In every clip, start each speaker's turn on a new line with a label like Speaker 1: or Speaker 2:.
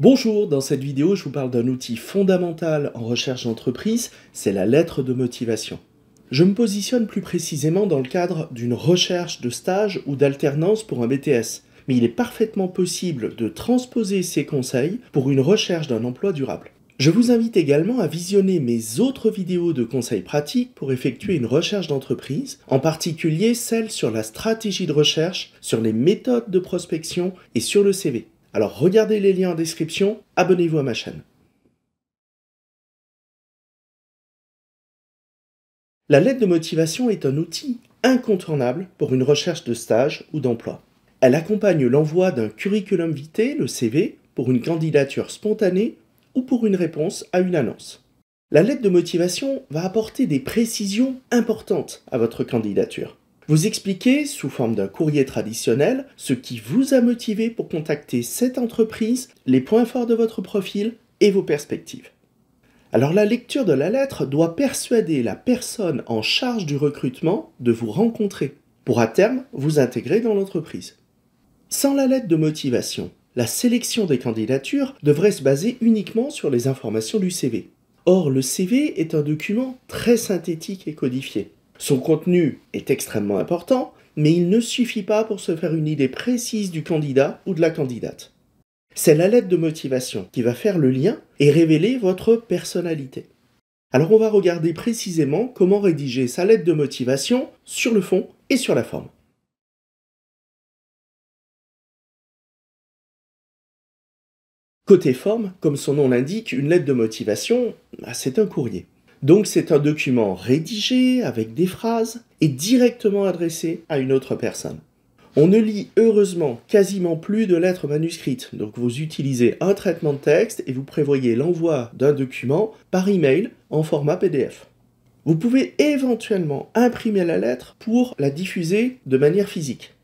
Speaker 1: Bonjour, dans cette vidéo, je vous parle d'un outil fondamental en recherche d'entreprise, c'est la lettre de motivation. Je me positionne plus précisément dans le cadre d'une recherche de stage ou d'alternance pour un BTS, mais il est parfaitement possible de transposer ces conseils pour une recherche d'un emploi durable. Je vous invite également à visionner mes autres vidéos de conseils pratiques pour effectuer une recherche d'entreprise, en particulier celles sur la stratégie de recherche, sur les méthodes de prospection et sur le CV. Alors regardez les liens en description, abonnez-vous à ma chaîne. La lettre de motivation est un outil incontournable pour une recherche de stage ou d'emploi. Elle accompagne l'envoi d'un curriculum vitae, le CV, pour une candidature spontanée ou pour une réponse à une annonce. La lettre de motivation va apporter des précisions importantes à votre candidature. Vous expliquez, sous forme d'un courrier traditionnel, ce qui vous a motivé pour contacter cette entreprise, les points forts de votre profil et vos perspectives. Alors la lecture de la lettre doit persuader la personne en charge du recrutement de vous rencontrer pour à terme vous intégrer dans l'entreprise. Sans la lettre de motivation, la sélection des candidatures devrait se baser uniquement sur les informations du CV. Or, le CV est un document très synthétique et codifié. Son contenu est extrêmement important, mais il ne suffit pas pour se faire une idée précise du candidat ou de la candidate. C'est la lettre de motivation qui va faire le lien et révéler votre personnalité. Alors on va regarder précisément comment rédiger sa lettre de motivation sur le fond et sur la forme. Côté forme, comme son nom l'indique, une lettre de motivation, bah, c'est un courrier. Donc c'est un document rédigé avec des phrases et directement adressé à une autre personne. On ne lit heureusement quasiment plus de lettres manuscrites, donc vous utilisez un traitement de texte et vous prévoyez l'envoi d'un document par email en format PDF. Vous pouvez éventuellement imprimer la lettre pour la diffuser de manière physique.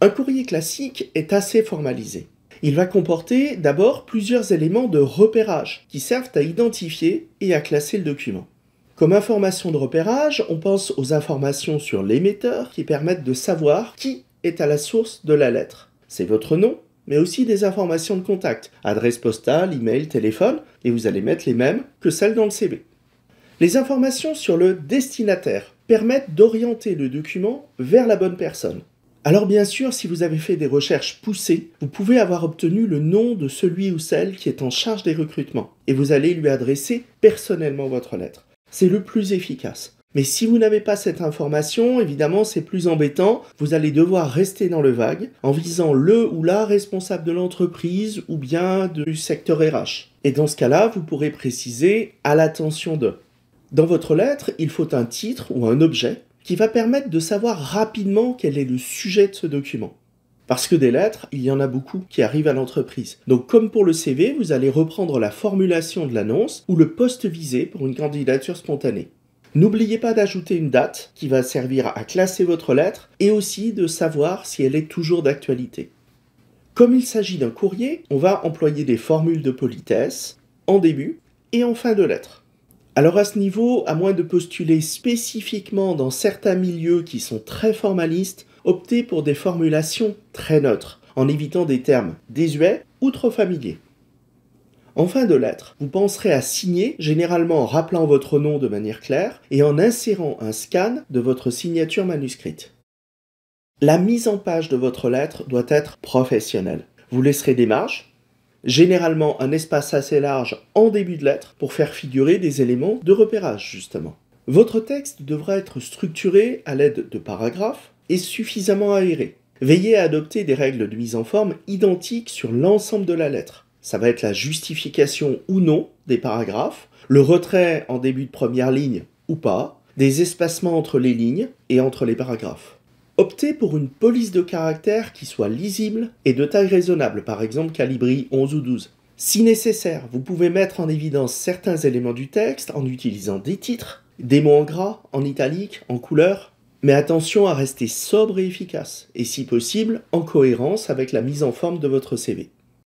Speaker 1: Un courrier classique est assez formalisé. Il va comporter d'abord plusieurs éléments de repérage qui servent à identifier et à classer le document. Comme information de repérage, on pense aux informations sur l'émetteur qui permettent de savoir qui est à la source de la lettre. C'est votre nom, mais aussi des informations de contact, adresse postale, email, téléphone, et vous allez mettre les mêmes que celles dans le CB. Les informations sur le destinataire permettent d'orienter le document vers la bonne personne. Alors bien sûr, si vous avez fait des recherches poussées, vous pouvez avoir obtenu le nom de celui ou celle qui est en charge des recrutements, et vous allez lui adresser personnellement votre lettre. C'est le plus efficace. Mais si vous n'avez pas cette information, évidemment, c'est plus embêtant. Vous allez devoir rester dans le vague en visant le ou la responsable de l'entreprise ou bien du secteur RH. Et dans ce cas-là, vous pourrez préciser à l'attention de. Dans votre lettre, il faut un titre ou un objet qui va permettre de savoir rapidement quel est le sujet de ce document. Parce que des lettres, il y en a beaucoup qui arrivent à l'entreprise. Donc comme pour le CV, vous allez reprendre la formulation de l'annonce ou le poste visé pour une candidature spontanée. N'oubliez pas d'ajouter une date qui va servir à classer votre lettre et aussi de savoir si elle est toujours d'actualité. Comme il s'agit d'un courrier, on va employer des formules de politesse en début et en fin de lettre. Alors à ce niveau, à moins de postuler spécifiquement dans certains milieux qui sont très formalistes, optez pour des formulations très neutres, en évitant des termes désuets ou trop familiers. En fin de lettre, vous penserez à signer, généralement en rappelant votre nom de manière claire et en insérant un scan de votre signature manuscrite. La mise en page de votre lettre doit être professionnelle. Vous laisserez des marges généralement un espace assez large en début de lettre pour faire figurer des éléments de repérage justement. Votre texte devra être structuré à l'aide de paragraphes et suffisamment aéré. Veillez à adopter des règles de mise en forme identiques sur l'ensemble de la lettre. Ça va être la justification ou non des paragraphes, le retrait en début de première ligne ou pas, des espacements entre les lignes et entre les paragraphes. Optez pour une police de caractère qui soit lisible et de taille raisonnable, par exemple Calibri 11 ou 12. Si nécessaire, vous pouvez mettre en évidence certains éléments du texte en utilisant des titres, des mots en gras, en italique, en couleur, mais attention à rester sobre et efficace, et si possible, en cohérence avec la mise en forme de votre CV.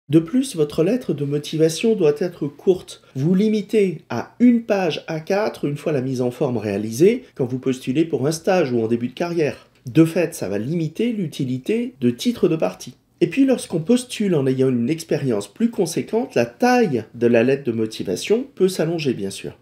Speaker 1: De plus, votre lettre de motivation doit être courte. Vous limitez à une page à 4 une fois la mise en forme réalisée quand vous postulez pour un stage ou en début de carrière. De fait, ça va limiter l'utilité de titres de partie. Et puis lorsqu'on postule en ayant une expérience plus conséquente, la taille de la lettre de motivation peut s'allonger bien sûr.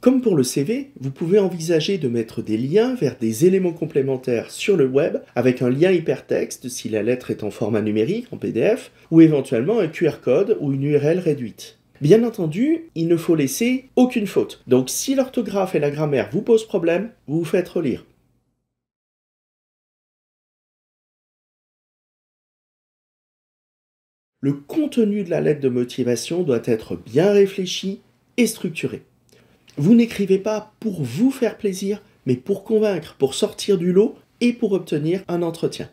Speaker 1: Comme pour le CV, vous pouvez envisager de mettre des liens vers des éléments complémentaires sur le web avec un lien hypertexte si la lettre est en format numérique, en PDF, ou éventuellement un QR code ou une URL réduite. Bien entendu, il ne faut laisser aucune faute. Donc si l'orthographe et la grammaire vous posent problème, vous vous faites relire. le contenu de la lettre de motivation doit être bien réfléchi et structuré. Vous n'écrivez pas pour vous faire plaisir, mais pour convaincre, pour sortir du lot et pour obtenir un entretien.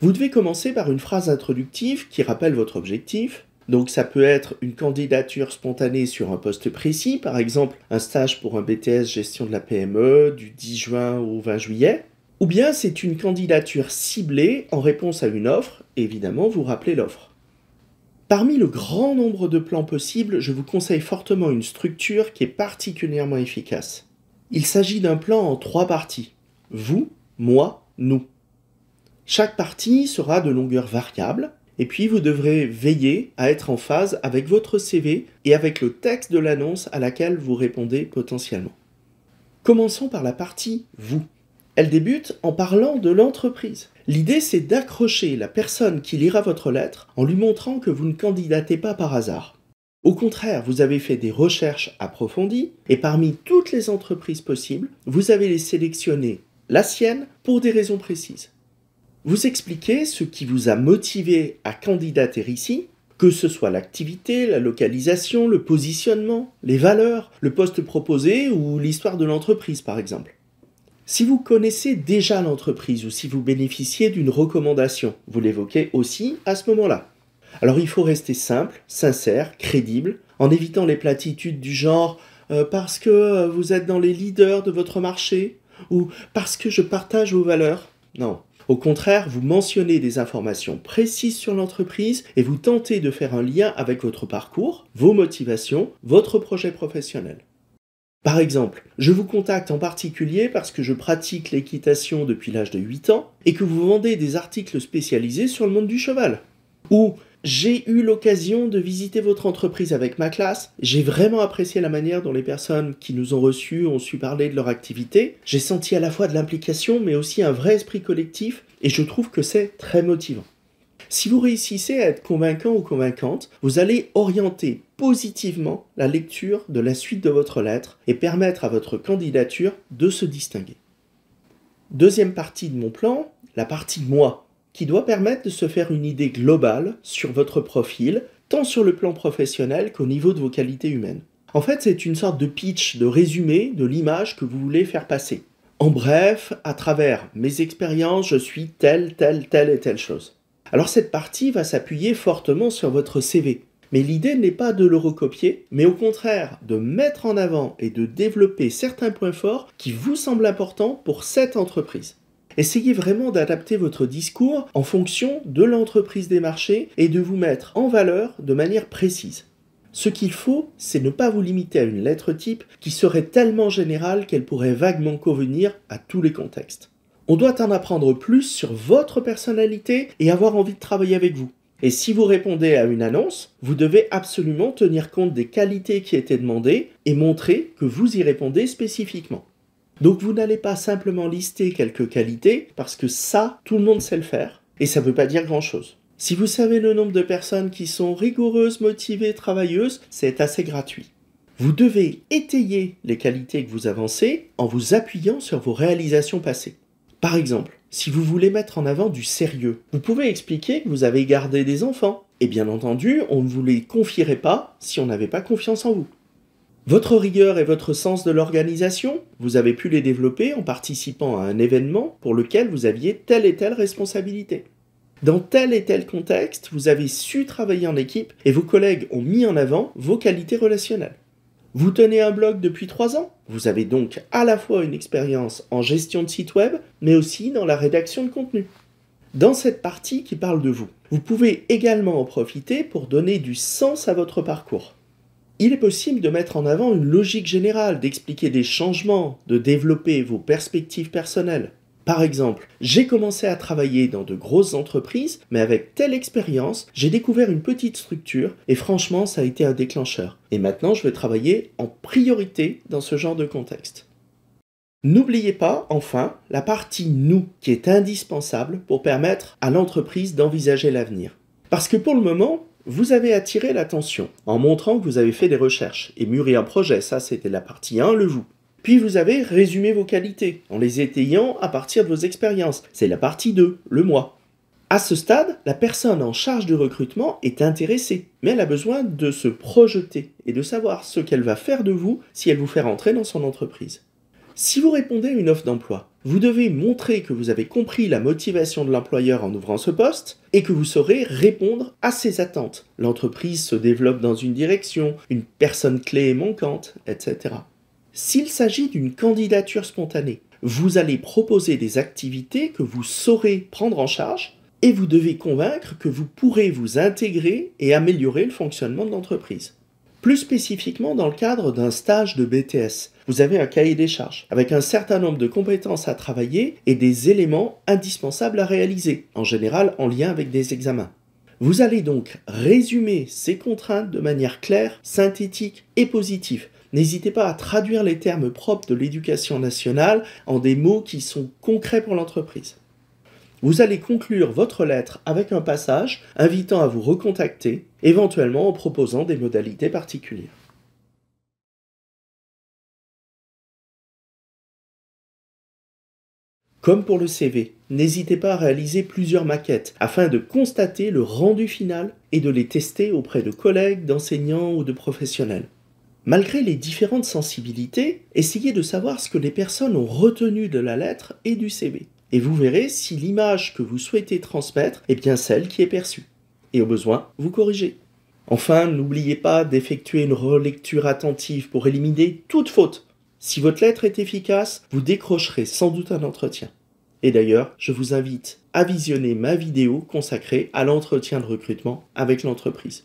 Speaker 1: Vous devez commencer par une phrase introductive qui rappelle votre objectif. Donc ça peut être une candidature spontanée sur un poste précis, par exemple un stage pour un BTS gestion de la PME du 10 juin au 20 juillet. Ou bien c'est une candidature ciblée en réponse à une offre, évidemment vous rappelez l'offre. Parmi le grand nombre de plans possibles, je vous conseille fortement une structure qui est particulièrement efficace. Il s'agit d'un plan en trois parties. Vous, moi, nous. Chaque partie sera de longueur variable, et puis vous devrez veiller à être en phase avec votre CV et avec le texte de l'annonce à laquelle vous répondez potentiellement. Commençons par la partie vous. Elle débute en parlant de l'entreprise. L'idée, c'est d'accrocher la personne qui lira votre lettre en lui montrant que vous ne candidatez pas par hasard. Au contraire, vous avez fait des recherches approfondies et parmi toutes les entreprises possibles, vous avez les sélectionné la sienne pour des raisons précises. Vous expliquez ce qui vous a motivé à candidater ici, que ce soit l'activité, la localisation, le positionnement, les valeurs, le poste proposé ou l'histoire de l'entreprise par exemple. Si vous connaissez déjà l'entreprise ou si vous bénéficiez d'une recommandation, vous l'évoquez aussi à ce moment-là. Alors il faut rester simple, sincère, crédible, en évitant les platitudes du genre euh, parce que euh, vous êtes dans les leaders de votre marché ou parce que je partage vos valeurs. Non. Au contraire, vous mentionnez des informations précises sur l'entreprise et vous tentez de faire un lien avec votre parcours, vos motivations, votre projet professionnel. Par exemple, je vous contacte en particulier parce que je pratique l'équitation depuis l'âge de 8 ans et que vous vendez des articles spécialisés sur le monde du cheval. Ou j'ai eu l'occasion de visiter votre entreprise avec ma classe, j'ai vraiment apprécié la manière dont les personnes qui nous ont reçus ont su parler de leur activité, j'ai senti à la fois de l'implication mais aussi un vrai esprit collectif et je trouve que c'est très motivant. Si vous réussissez à être convaincant ou convaincante, vous allez orienter positivement la lecture de la suite de votre lettre et permettre à votre candidature de se distinguer. Deuxième partie de mon plan, la partie moi, qui doit permettre de se faire une idée globale sur votre profil, tant sur le plan professionnel qu'au niveau de vos qualités humaines. En fait, c'est une sorte de pitch, de résumé de l'image que vous voulez faire passer. En bref, à travers mes expériences, je suis telle, telle, telle et telle chose. Alors cette partie va s'appuyer fortement sur votre CV. Mais l'idée n'est pas de le recopier, mais au contraire de mettre en avant et de développer certains points forts qui vous semblent importants pour cette entreprise. Essayez vraiment d'adapter votre discours en fonction de l'entreprise des marchés et de vous mettre en valeur de manière précise. Ce qu'il faut, c'est ne pas vous limiter à une lettre type qui serait tellement générale qu'elle pourrait vaguement convenir à tous les contextes. On doit en apprendre plus sur votre personnalité et avoir envie de travailler avec vous. Et si vous répondez à une annonce, vous devez absolument tenir compte des qualités qui étaient demandées et montrer que vous y répondez spécifiquement. Donc vous n'allez pas simplement lister quelques qualités parce que ça, tout le monde sait le faire et ça ne veut pas dire grand-chose. Si vous savez le nombre de personnes qui sont rigoureuses, motivées, travailleuses, c'est assez gratuit. Vous devez étayer les qualités que vous avancez en vous appuyant sur vos réalisations passées. Par exemple, si vous voulez mettre en avant du sérieux, vous pouvez expliquer que vous avez gardé des enfants. Et bien entendu, on ne vous les confierait pas si on n'avait pas confiance en vous. Votre rigueur et votre sens de l'organisation, vous avez pu les développer en participant à un événement pour lequel vous aviez telle et telle responsabilité. Dans tel et tel contexte, vous avez su travailler en équipe et vos collègues ont mis en avant vos qualités relationnelles. Vous tenez un blog depuis 3 ans Vous avez donc à la fois une expérience en gestion de site web, mais aussi dans la rédaction de contenu. Dans cette partie qui parle de vous, vous pouvez également en profiter pour donner du sens à votre parcours. Il est possible de mettre en avant une logique générale, d'expliquer des changements, de développer vos perspectives personnelles. Par exemple, j'ai commencé à travailler dans de grosses entreprises, mais avec telle expérience, j'ai découvert une petite structure et franchement, ça a été un déclencheur. Et maintenant, je vais travailler en priorité dans ce genre de contexte. N'oubliez pas, enfin, la partie nous qui est indispensable pour permettre à l'entreprise d'envisager l'avenir. Parce que pour le moment, vous avez attiré l'attention en montrant que vous avez fait des recherches et mûri un projet, ça c'était la partie 1, le vous. Puis vous avez résumé vos qualités en les étayant à partir de vos expériences. C'est la partie 2, le moi. À ce stade, la personne en charge du recrutement est intéressée, mais elle a besoin de se projeter et de savoir ce qu'elle va faire de vous si elle vous fait rentrer dans son entreprise. Si vous répondez à une offre d'emploi, vous devez montrer que vous avez compris la motivation de l'employeur en ouvrant ce poste et que vous saurez répondre à ses attentes. L'entreprise se développe dans une direction, une personne clé est manquante, etc. S'il s'agit d'une candidature spontanée, vous allez proposer des activités que vous saurez prendre en charge et vous devez convaincre que vous pourrez vous intégrer et améliorer le fonctionnement de l'entreprise. Plus spécifiquement dans le cadre d'un stage de BTS, vous avez un cahier des charges avec un certain nombre de compétences à travailler et des éléments indispensables à réaliser, en général en lien avec des examens. Vous allez donc résumer ces contraintes de manière claire, synthétique et positive N'hésitez pas à traduire les termes propres de l'éducation nationale en des mots qui sont concrets pour l'entreprise. Vous allez conclure votre lettre avec un passage invitant à vous recontacter, éventuellement en proposant des modalités particulières. Comme pour le CV, n'hésitez pas à réaliser plusieurs maquettes afin de constater le rendu final et de les tester auprès de collègues, d'enseignants ou de professionnels. Malgré les différentes sensibilités, essayez de savoir ce que les personnes ont retenu de la lettre et du CV. Et vous verrez si l'image que vous souhaitez transmettre est bien celle qui est perçue. Et au besoin, vous corrigez. Enfin, n'oubliez pas d'effectuer une relecture attentive pour éliminer toute faute. Si votre lettre est efficace, vous décrocherez sans doute un entretien. Et d'ailleurs, je vous invite à visionner ma vidéo consacrée à l'entretien de recrutement avec l'entreprise.